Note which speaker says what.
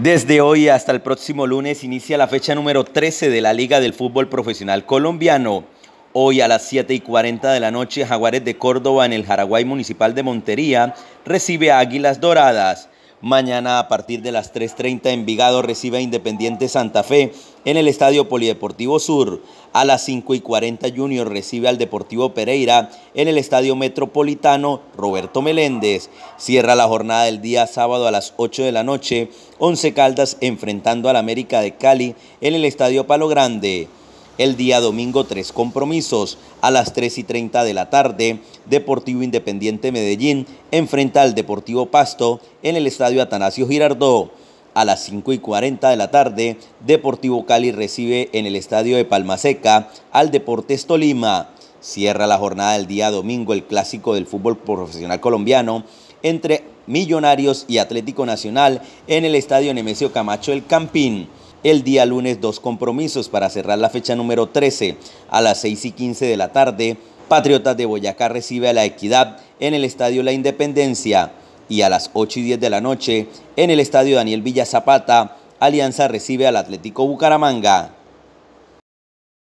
Speaker 1: Desde hoy hasta el próximo lunes inicia la fecha número 13 de la Liga del Fútbol Profesional Colombiano. Hoy a las 7 y 40 de la noche, Jaguares de Córdoba en el Jaraguay Municipal de Montería recibe a Águilas Doradas. Mañana a partir de las 3.30 Envigado recibe a Independiente Santa Fe en el Estadio Polideportivo Sur. A las 5.40, y Junior recibe al Deportivo Pereira en el Estadio Metropolitano Roberto Meléndez. Cierra la jornada del día sábado a las 8 de la noche, Once Caldas enfrentando al América de Cali en el Estadio Palo Grande. El día domingo, tres compromisos. A las 3 y 30 de la tarde, Deportivo Independiente Medellín enfrenta al Deportivo Pasto en el Estadio Atanasio Girardó. A las 5 y 40 de la tarde, Deportivo Cali recibe en el Estadio de Palmaseca al Deportes Tolima. Cierra la jornada del día domingo el clásico del fútbol profesional colombiano entre Millonarios y Atlético Nacional en el Estadio Nemesio Camacho El Campín el día lunes dos compromisos para cerrar la fecha número 13 a las 6 y 15 de la tarde. Patriotas de Boyacá recibe a la Equidad en el Estadio La Independencia y a las 8 y 10 de la noche en el Estadio Daniel Villa Zapata, Alianza recibe al Atlético Bucaramanga.